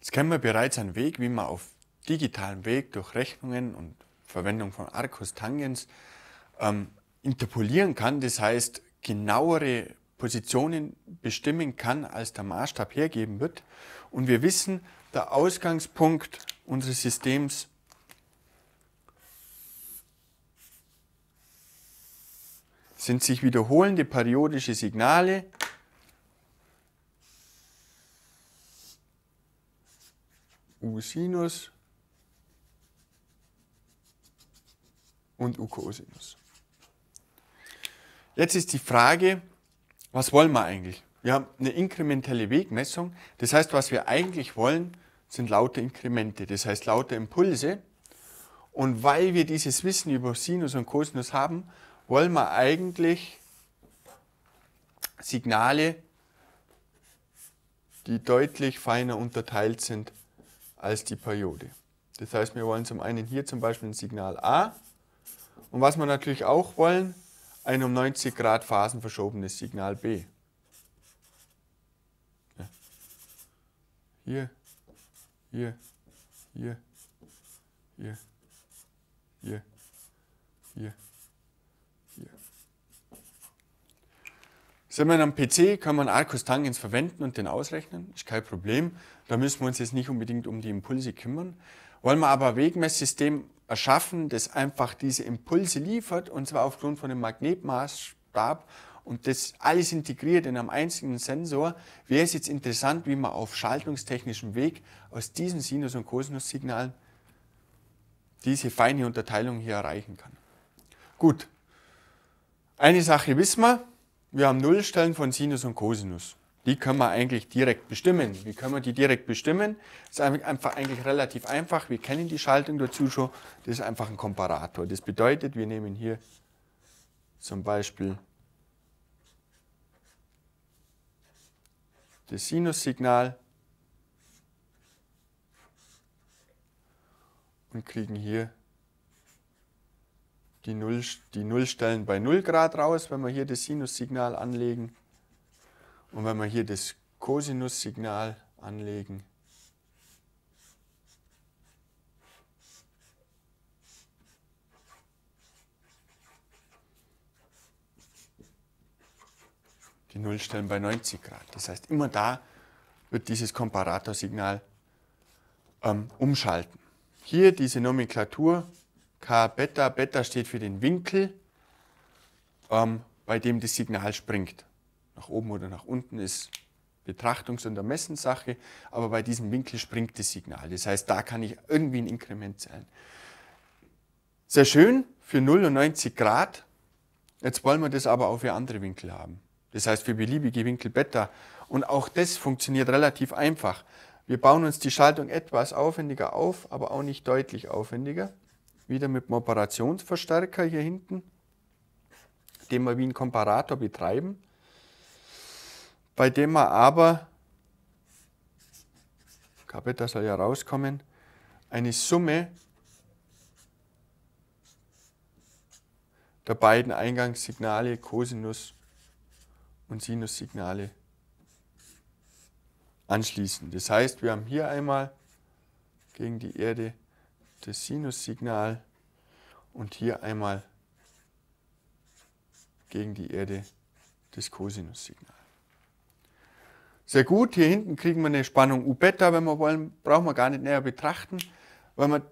Jetzt kennen wir bereits einen Weg, wie man auf digitalem Weg durch Rechnungen und Verwendung von Arcus Tangens ähm, interpolieren kann, das heißt genauere Positionen bestimmen kann, als der Maßstab hergeben wird. Und wir wissen, der Ausgangspunkt unseres Systems sind sich wiederholende periodische Signale, U Sinus und U Cosinus. Jetzt ist die Frage, was wollen wir eigentlich? Wir haben eine inkrementelle Wegmessung. Das heißt, was wir eigentlich wollen, sind laute Inkremente, das heißt laute Impulse. Und weil wir dieses Wissen über Sinus und Cosinus haben, wollen wir eigentlich Signale, die deutlich feiner unterteilt sind, als die Periode. Das heißt, wir wollen zum einen hier zum Beispiel ein Signal A und was wir natürlich auch wollen, ein um 90 Grad Phasen verschobenes Signal B. Hier, hier, hier, hier, hier, hier. Sind wir am PC, kann man Arcus Tangens verwenden und den ausrechnen, ist kein Problem. Da müssen wir uns jetzt nicht unbedingt um die Impulse kümmern. Wollen wir aber ein Wegmesssystem erschaffen, das einfach diese Impulse liefert, und zwar aufgrund von dem Magnetmaßstab und das alles integriert in einem einzigen Sensor, wäre es jetzt interessant, wie man auf schaltungstechnischem Weg aus diesen Sinus- und Kosinus-Signalen diese feine Unterteilung hier erreichen kann. Gut, eine Sache wissen wir, wir haben Nullstellen von Sinus und Cosinus. Die können wir eigentlich direkt bestimmen. Wie können wir die direkt bestimmen? Das ist einfach eigentlich relativ einfach. Wir kennen die Schaltung dazu schon. Das ist einfach ein Komparator. Das bedeutet, wir nehmen hier zum Beispiel das Sinussignal und kriegen hier die, Null, die Nullstellen bei 0 Grad raus, wenn wir hier das Sinussignal anlegen. Und wenn wir hier das Cosinussignal anlegen, die Nullstellen bei 90 Grad. Das heißt, immer da wird dieses Komparatorsignal ähm, umschalten. Hier diese Nomenklatur K Beta. Beta steht für den Winkel, ähm, bei dem das Signal springt. Nach oben oder nach unten ist Betrachtungs- und Ermessenssache, aber bei diesem Winkel springt das Signal. Das heißt, da kann ich irgendwie ein Inkrement zählen. Sehr schön für 0 und 90 Grad. Jetzt wollen wir das aber auch für andere Winkel haben. Das heißt für beliebige Winkel Beta. Und auch das funktioniert relativ einfach. Wir bauen uns die Schaltung etwas aufwendiger auf, aber auch nicht deutlich aufwendiger. Wieder mit dem Operationsverstärker hier hinten, den wir wie ein Komparator betreiben, bei dem wir aber, Kapita soll ja rauskommen, eine Summe der beiden Eingangssignale Cosinus und Sinussignale anschließen. Das heißt, wir haben hier einmal gegen die Erde das Sinussignal und hier einmal gegen die Erde das Cosinussignal. Sehr gut, hier hinten kriegen wir eine Spannung U-Beta, wenn wir wollen, brauchen wir gar nicht näher betrachten. Wenn man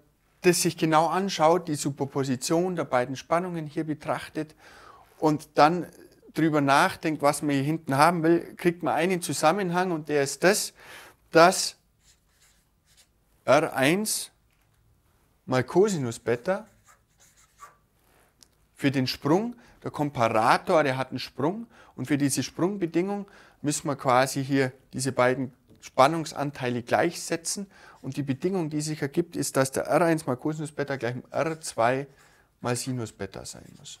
das sich genau anschaut, die Superposition der beiden Spannungen hier betrachtet und dann darüber nachdenkt, was man hier hinten haben will, kriegt man einen Zusammenhang und der ist das, dass R1 mal Cosinus Beta für den Sprung. Der Komparator, der hat einen Sprung und für diese Sprungbedingung müssen wir quasi hier diese beiden Spannungsanteile gleichsetzen und die Bedingung, die sich ergibt, ist, dass der R1 mal Cosinus Beta gleich R2 mal Sinus Beta sein muss.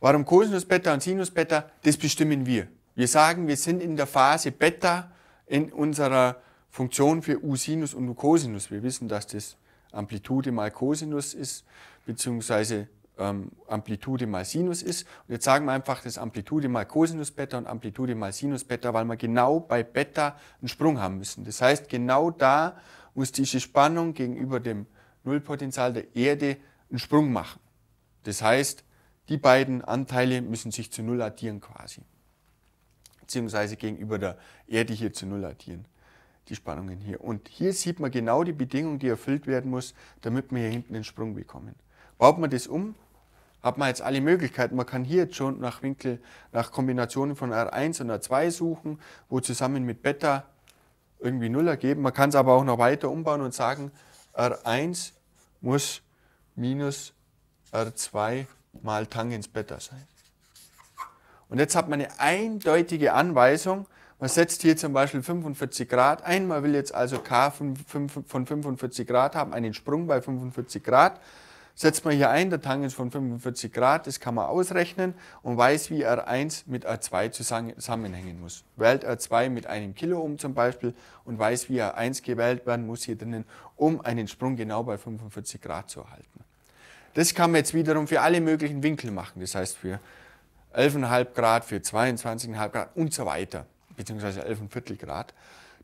Warum Cosinus Beta und Sinus Beta, das bestimmen wir. Wir sagen, wir sind in der Phase Beta in unserer Funktion für U-Sinus und U-Cosinus. Wir wissen, dass das Amplitude mal Cosinus ist, beziehungsweise ähm, Amplitude mal Sinus ist. Und jetzt sagen wir einfach, das Amplitude mal Cosinus Beta und Amplitude mal Sinus Beta, weil wir genau bei Beta einen Sprung haben müssen. Das heißt, genau da muss diese Spannung gegenüber dem Nullpotenzial der Erde einen Sprung machen. Das heißt, die beiden Anteile müssen sich zu Null addieren quasi. Beziehungsweise gegenüber der Erde hier zu Null addieren die Spannungen hier. Und hier sieht man genau die Bedingung, die erfüllt werden muss, damit wir hier hinten den Sprung bekommen. Baut man das um, hat man jetzt alle Möglichkeiten. Man kann hier jetzt schon nach Winkel, nach Kombinationen von R1 und R2 suchen, wo zusammen mit Beta irgendwie Null ergeben. Man kann es aber auch noch weiter umbauen und sagen, R1 muss minus R2 mal Tangens Beta sein. Und jetzt hat man eine eindeutige Anweisung, man setzt hier zum Beispiel 45 Grad ein. Man will jetzt also K von 45 Grad haben, einen Sprung bei 45 Grad. Setzt man hier ein, der Tang ist von 45 Grad, das kann man ausrechnen und weiß, wie R1 mit R2 zusammenhängen muss. Wählt R2 mit einem Kiloohm zum Beispiel und weiß, wie R1 gewählt werden muss hier drinnen, um einen Sprung genau bei 45 Grad zu erhalten. Das kann man jetzt wiederum für alle möglichen Winkel machen, das heißt für 11,5 Grad, für 22,5 Grad und so weiter beziehungsweise 11,5 Grad.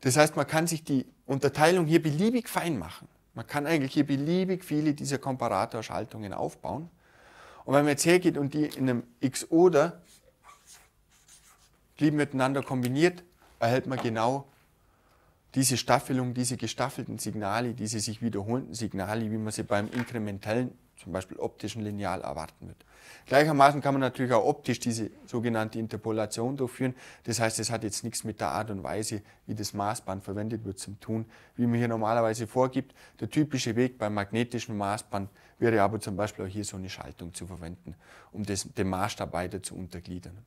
Das heißt, man kann sich die Unterteilung hier beliebig fein machen. Man kann eigentlich hier beliebig viele dieser Komparatorschaltungen aufbauen. Und wenn man jetzt hergeht und die in einem X-Oder blieben miteinander kombiniert, erhält man genau diese Staffelung, diese gestaffelten Signale, diese sich wiederholenden Signale, wie man sie beim inkrementellen zum Beispiel optischen Lineal erwarten wird. Gleichermaßen kann man natürlich auch optisch diese sogenannte Interpolation durchführen. Das heißt, es hat jetzt nichts mit der Art und Weise, wie das Maßband verwendet wird, zum tun, wie man hier normalerweise vorgibt. Der typische Weg beim magnetischen Maßband wäre aber zum Beispiel auch hier so eine Schaltung zu verwenden, um das, den Maßstab weiter zu untergliedern.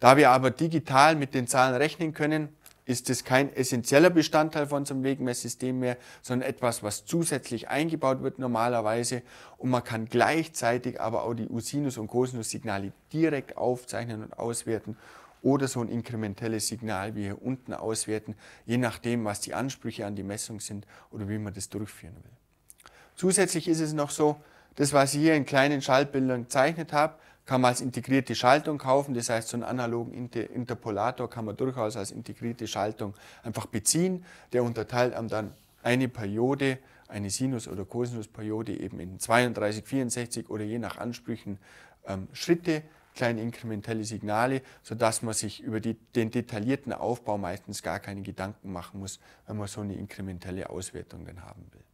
Da wir aber digital mit den Zahlen rechnen können, ist es kein essentieller Bestandteil von so einem Wegmesssystem mehr, sondern etwas, was zusätzlich eingebaut wird normalerweise. Und man kann gleichzeitig aber auch die Usinus- und Cosinus-Signale direkt aufzeichnen und auswerten oder so ein inkrementelles Signal wie hier unten auswerten, je nachdem, was die Ansprüche an die Messung sind oder wie man das durchführen will. Zusätzlich ist es noch so, das, was ich hier in kleinen Schaltbildern gezeichnet habe, kann man als integrierte Schaltung kaufen. Das heißt, so einen analogen Inter Interpolator kann man durchaus als integrierte Schaltung einfach beziehen. Der unterteilt einem dann eine Periode, eine Sinus- oder Cosinusperiode eben in 32, 64 oder je nach Ansprüchen ähm, Schritte, kleine inkrementelle Signale, sodass man sich über die, den detaillierten Aufbau meistens gar keine Gedanken machen muss, wenn man so eine inkrementelle Auswertung dann haben will.